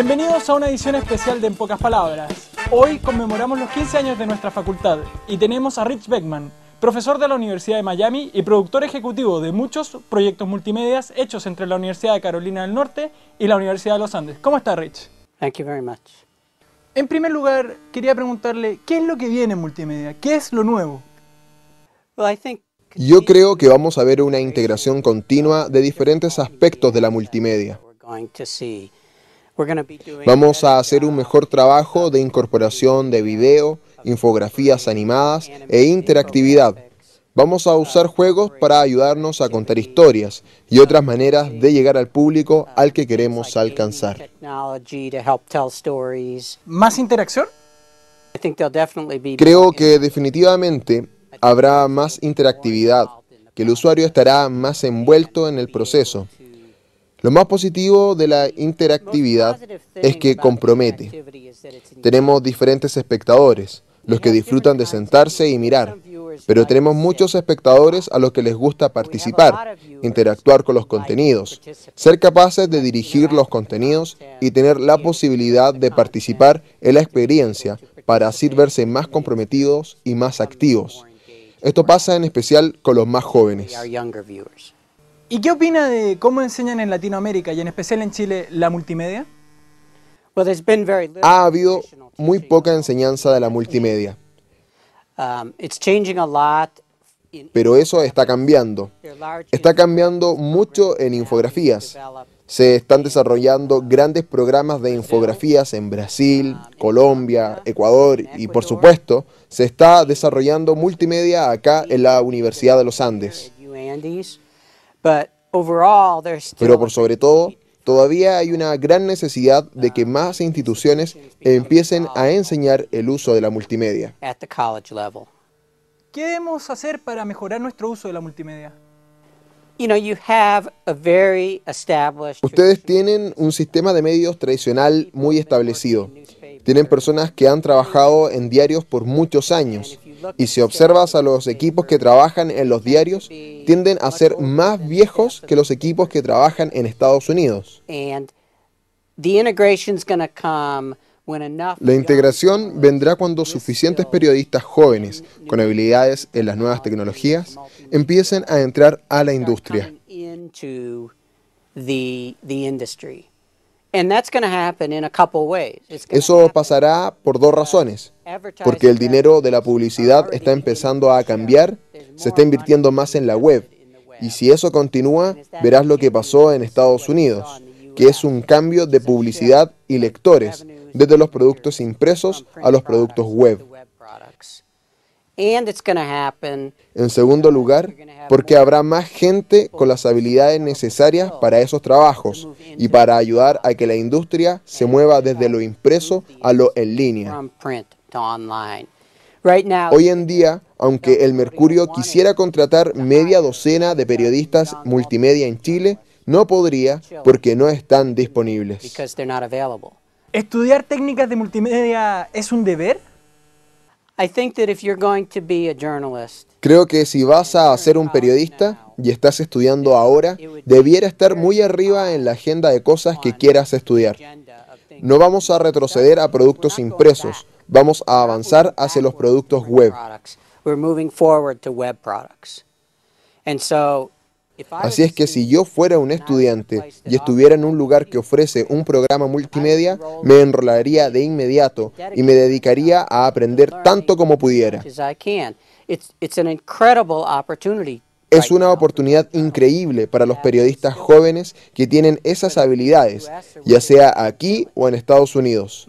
Bienvenidos a una edición especial de En Pocas Palabras. Hoy conmemoramos los 15 años de nuestra facultad y tenemos a Rich Beckman, profesor de la Universidad de Miami y productor ejecutivo de muchos proyectos multimedias hechos entre la Universidad de Carolina del Norte y la Universidad de los Andes. ¿Cómo está Rich? Thank you En primer lugar, quería preguntarle, ¿qué es lo que viene en multimedia? ¿Qué es lo nuevo? yo creo que vamos a ver una integración continua de diferentes aspectos de la multimedia. Vamos a hacer un uh, mejor trabajo de incorporación de video, infografías animadas e interactividad. Vamos a usar uh, juegos para ayudarnos a contar historias y uh, otras maneras de llegar al público al que queremos alcanzar. ¿Más interacción? Creo que definitivamente habrá más interactividad, que el usuario estará más envuelto en el proceso. Lo más positivo de la interactividad es que compromete. Tenemos diferentes espectadores, los que disfrutan de sentarse y mirar, pero tenemos muchos espectadores a los que les gusta participar, interactuar con los contenidos, ser capaces de dirigir los contenidos y tener la posibilidad de participar en la experiencia para así verse más comprometidos y más activos. Esto pasa en especial con los más jóvenes. ¿Y qué opina de cómo enseñan en Latinoamérica y en especial en Chile la multimedia? Ha habido muy poca enseñanza de la multimedia. Um, Pero eso está cambiando. Está cambiando mucho en infografías. Se están desarrollando grandes programas de infografías en Brasil, um, Colombia, Ecuador y por supuesto se está desarrollando multimedia acá en la Universidad de los Andes. Pero por sobre todo, todavía hay una gran necesidad de que más instituciones empiecen a enseñar el uso de la multimedia. ¿Qué debemos hacer para mejorar nuestro uso de la multimedia? Ustedes tienen un sistema de medios tradicional muy establecido. Tienen personas que han trabajado en diarios por muchos años. Y si observas a los equipos que trabajan en los diarios, tienden a ser más viejos que los equipos que trabajan en Estados Unidos. La integración vendrá cuando suficientes periodistas jóvenes con habilidades en las nuevas tecnologías empiecen a entrar a la industria. Eso pasará por dos razones. Porque el dinero de la publicidad está empezando a cambiar, se está invirtiendo más en la web. Y si eso continúa, verás lo que pasó en Estados Unidos, que es un cambio de publicidad y lectores, desde los productos impresos a los productos web. En segundo lugar, porque habrá más gente con las habilidades necesarias para esos trabajos y para ayudar a que la industria se mueva desde lo impreso a lo en línea. Hoy en día, aunque el Mercurio quisiera contratar media docena de periodistas multimedia en Chile, no podría porque no están disponibles. ¿Estudiar técnicas de multimedia es un deber? Creo que si vas a ser un periodista y estás estudiando ahora, debiera estar muy arriba en la agenda de cosas que quieras estudiar. No vamos a retroceder a productos impresos, vamos a avanzar hacia los productos web. Así es que si yo fuera un estudiante y estuviera en un lugar que ofrece un programa multimedia, me enrolaría de inmediato y me dedicaría a aprender tanto como pudiera. Es una oportunidad increíble para los periodistas jóvenes que tienen esas habilidades, ya sea aquí o en Estados Unidos.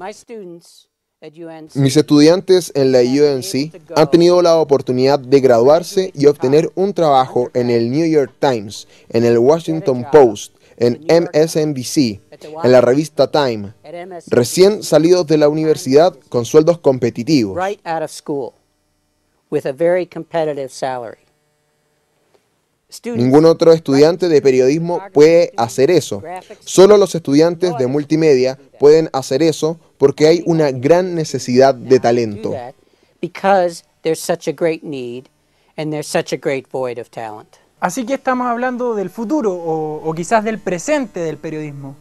Mis estudiantes en la UNC han tenido la oportunidad de graduarse y obtener un trabajo en el New York Times, en el Washington Post, en MSNBC, en la revista Time, recién salidos de la universidad con sueldos competitivos. Ningún otro estudiante de periodismo puede hacer eso. Solo los estudiantes de multimedia pueden hacer eso porque hay una gran necesidad de talento. Así que estamos hablando del futuro o, quizás del presente del periodismo.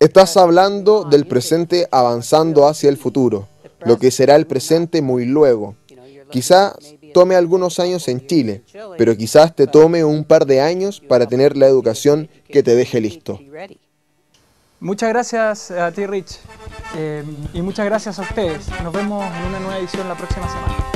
Estás hablando del presente avanzando hacia el futuro, lo que será el presente muy luego. Quizás tome algunos años en Chile, pero quizás te tome un par de años para tener la educación que te deje listo. Muchas gracias a ti, Rich, eh, y muchas gracias a ustedes. Nos vemos en una nueva edición la próxima semana.